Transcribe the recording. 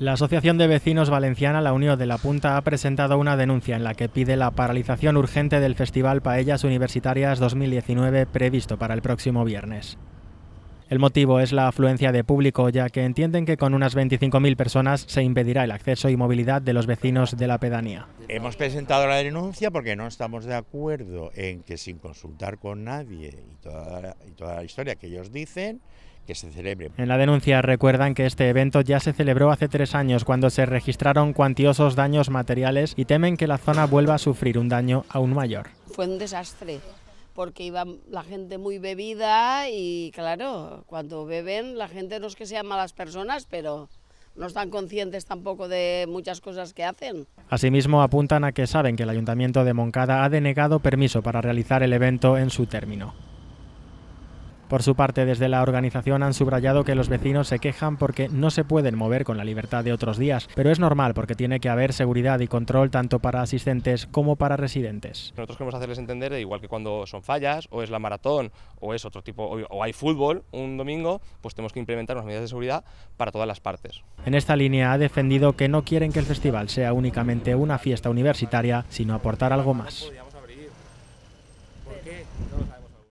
La Asociación de Vecinos Valenciana La Unión de la Punta ha presentado una denuncia en la que pide la paralización urgente del Festival Paellas Universitarias 2019 previsto para el próximo viernes. El motivo es la afluencia de público, ya que entienden que con unas 25.000 personas se impedirá el acceso y movilidad de los vecinos de la pedanía. Hemos presentado la denuncia porque no estamos de acuerdo en que sin consultar con nadie y toda la, historia que ellos dicen, que se celebre. En la denuncia recuerdan que este evento ya se celebró hace tres años cuando se registraron cuantiosos daños materiales y temen que la zona vuelva a sufrir un daño aún mayor. Fue un desastre porque iba la gente muy bebida y claro, cuando beben la gente no es que sean malas personas, pero no están conscientes tampoco de muchas cosas que hacen. Asimismo, apuntan a que saben que el Ayuntamiento de Moncada ha denegado permiso para realizar el evento en su término. Por su parte, desde la organización han subrayado que los vecinos se quejan porque no se pueden mover con la libertad de otros días, pero es normal porque tiene que haber seguridad y control tanto para asistentes como para residentes. Nosotros queremos hacerles entender, igual que cuando son fallas o es la maratón o es otro tipo o hay fútbol un domingo, pues tenemos que implementar unas medidas de seguridad para todas las partes. En esta línea ha defendido que no quieren que el festival sea únicamente una fiesta universitaria, sino aportar algo más.